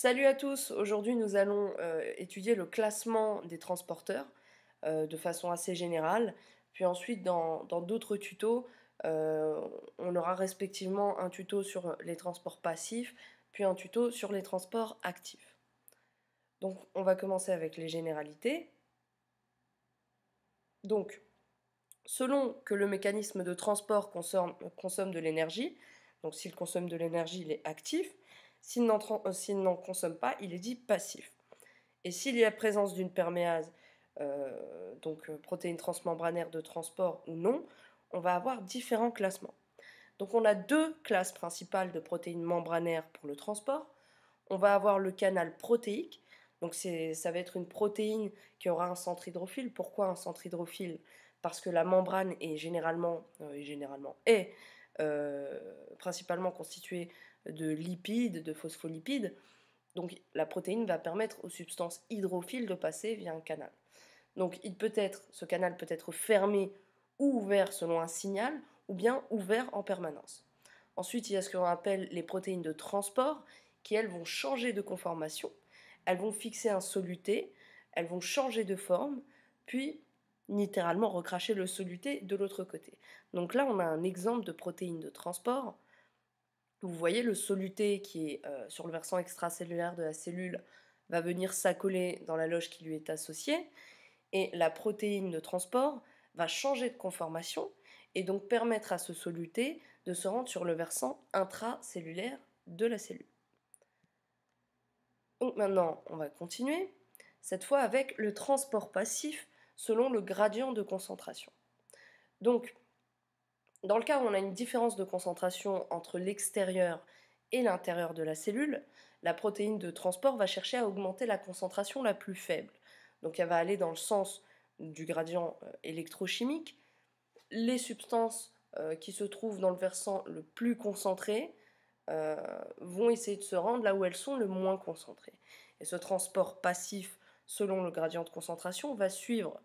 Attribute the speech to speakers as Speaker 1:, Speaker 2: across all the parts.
Speaker 1: Salut à tous, aujourd'hui nous allons euh, étudier le classement des transporteurs euh, de façon assez générale, puis ensuite dans d'autres tutos, euh, on aura respectivement un tuto sur les transports passifs, puis un tuto sur les transports actifs. Donc on va commencer avec les généralités. Donc, selon que le mécanisme de transport consomme de l'énergie, donc s'il consomme de l'énergie, il est actif, euh, s'il n'en consomme pas, il est dit passif. Et s'il y a présence d'une perméase, euh, donc euh, protéine transmembranaire de transport ou non, on va avoir différents classements. Donc on a deux classes principales de protéines membranaires pour le transport. On va avoir le canal protéique, donc ça va être une protéine qui aura un centre hydrophile. Pourquoi un centre hydrophile parce que la membrane est généralement, euh, généralement est euh, principalement constituée de lipides, de phospholipides. Donc la protéine va permettre aux substances hydrophiles de passer via un canal. Donc il peut être, ce canal peut être fermé ou ouvert selon un signal, ou bien ouvert en permanence. Ensuite, il y a ce qu'on appelle les protéines de transport, qui elles vont changer de conformation, elles vont fixer un soluté, elles vont changer de forme, puis littéralement recracher le soluté de l'autre côté. Donc là, on a un exemple de protéine de transport. Vous voyez, le soluté qui est euh, sur le versant extracellulaire de la cellule va venir s'accoler dans la loge qui lui est associée, et la protéine de transport va changer de conformation et donc permettre à ce soluté de se rendre sur le versant intracellulaire de la cellule. Donc maintenant, on va continuer, cette fois avec le transport passif selon le gradient de concentration. Donc, dans le cas où on a une différence de concentration entre l'extérieur et l'intérieur de la cellule, la protéine de transport va chercher à augmenter la concentration la plus faible. Donc elle va aller dans le sens du gradient euh, électrochimique. Les substances euh, qui se trouvent dans le versant le plus concentré euh, vont essayer de se rendre là où elles sont le moins concentrées. Et ce transport passif selon le gradient de concentration, va suivre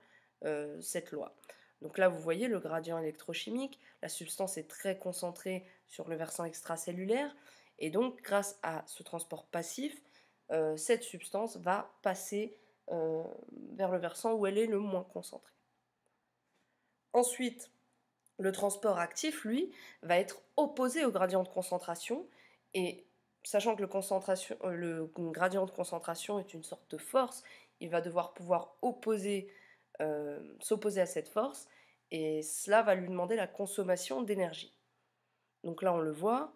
Speaker 1: euh, cette loi. Donc là, vous voyez le gradient électrochimique, la substance est très concentrée sur le versant extracellulaire, et donc grâce à ce transport passif, euh, cette substance va passer euh, vers le versant où elle est le moins concentrée. Ensuite, le transport actif, lui, va être opposé au gradient de concentration, et sachant que le, gradient de concentration est une sorte de force il va devoir pouvoir euh, s'opposer à cette force, et cela va lui demander la consommation d'énergie. Donc là, on le voit,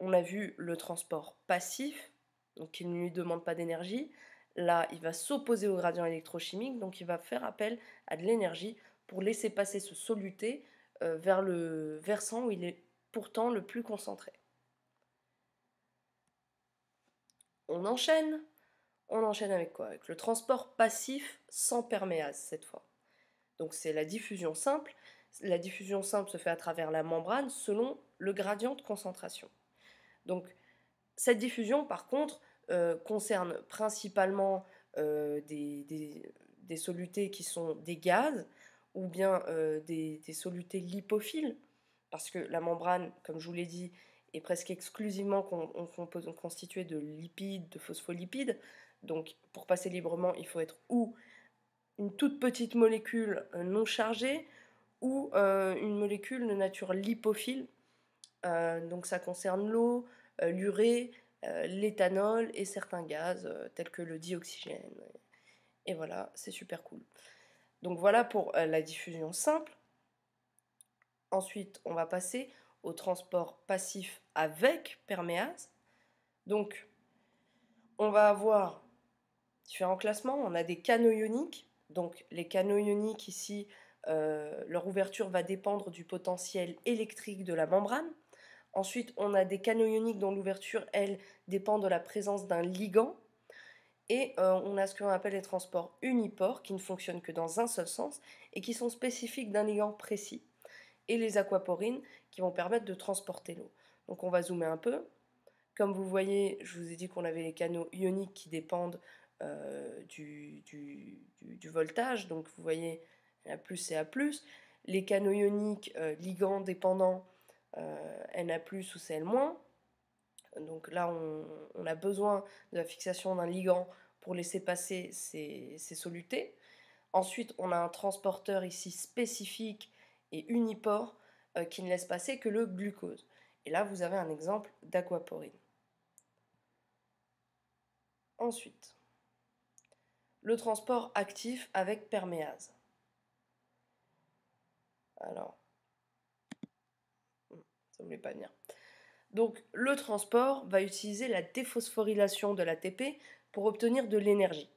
Speaker 1: on a vu le transport passif, donc il ne lui demande pas d'énergie. Là, il va s'opposer au gradient électrochimique, donc il va faire appel à de l'énergie pour laisser passer ce soluté euh, vers le versant où il est pourtant le plus concentré. On enchaîne on enchaîne avec quoi Avec le transport passif sans perméase cette fois. Donc c'est la diffusion simple. La diffusion simple se fait à travers la membrane selon le gradient de concentration. Donc cette diffusion par contre euh, concerne principalement euh, des, des, solutés qui sont des gaz ou bien euh, des, des, solutés lipophiles parce que la membrane, comme je vous l'ai dit, et presque exclusivement con, de lipides, de phospholipides. Donc pour passer librement, il faut être ou une toute petite molécule euh, non chargée ou euh, une molécule de nature lipophile. Euh, donc ça concerne l'eau, l'urée, l'éthanol et certains gaz tels que le dioxygène. Et voilà, c'est super cool. Donc voilà pour la diffusion simple. Ensuite, on va passer au transport passif avec perméase. Donc, on va avoir différents classements. On a des canaux ioniques. Donc, les canaux ioniques ici, euh, leur ouverture va dépendre du potentiel électrique de la membrane. Ensuite, on a des canaux ioniques dont l'ouverture, elle, dépend de la présence d'un ligand. Et euh, on a ce qu'on appelle les transports unipores, qui ne fonctionnent que dans un seul sens et qui sont spécifiques d'un ligand précis et les aquaporines qui vont permettre de transporter l'eau. Donc on va zoomer un peu. Comme vous voyez, je vous ai dit qu'on avait les canaux ioniques qui dépendent euh, du, voltage. Donc vous voyez, A+, et A+. Les canaux ioniques euh, ligands dépendants, euh, Na+, ou Cl-. Donc là, on, a besoin de la fixation d'un ligand pour laisser passer ces, ces, solutés. Ensuite, on a un transporteur ici spécifique et unipores euh, qui ne laisse passer que le glucose. Et là, vous avez un exemple d'aquaporine. Ensuite, le transport actif avec perméase. Alors, ça ne voulait pas venir. Donc, le transport va utiliser la déphosphorylation de l'ATP pour obtenir de l'énergie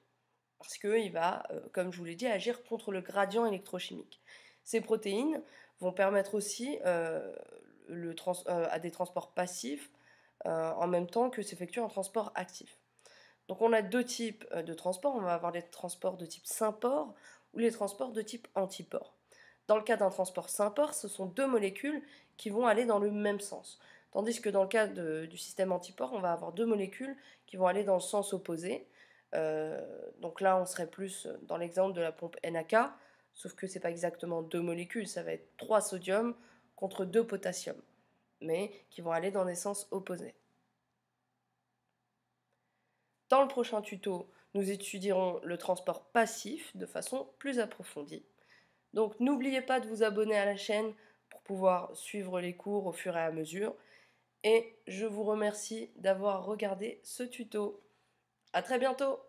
Speaker 1: parce qu'il va, euh, comme je vous l'ai dit, agir contre le gradient électrochimique. Ces protéines vont permettre aussi euh, euh, à des transports passifs euh, en même temps que s'effectue un transport actif. Donc on a deux types de transports. On va avoir les transports de type symport ou les transports de type antiport. Dans le cas d'un transport symport, ce sont deux molécules qui vont aller dans le même sens. Tandis que dans le cas du système antiport, on va avoir deux molécules qui vont aller dans le sens opposé. donc là, on serait plus dans l'exemple de la pompe NAK, Sauf que c'est pas exactement deux molécules, ça va être trois sodium contre deux potassium, mais qui vont aller dans des sens opposés. Dans le prochain tuto, nous étudierons le transport passif de façon plus approfondie. Donc n'oubliez pas de vous abonner à la chaîne pour pouvoir suivre les cours au fur et à mesure. Et je vous remercie d'avoir regardé ce tuto. A très bientôt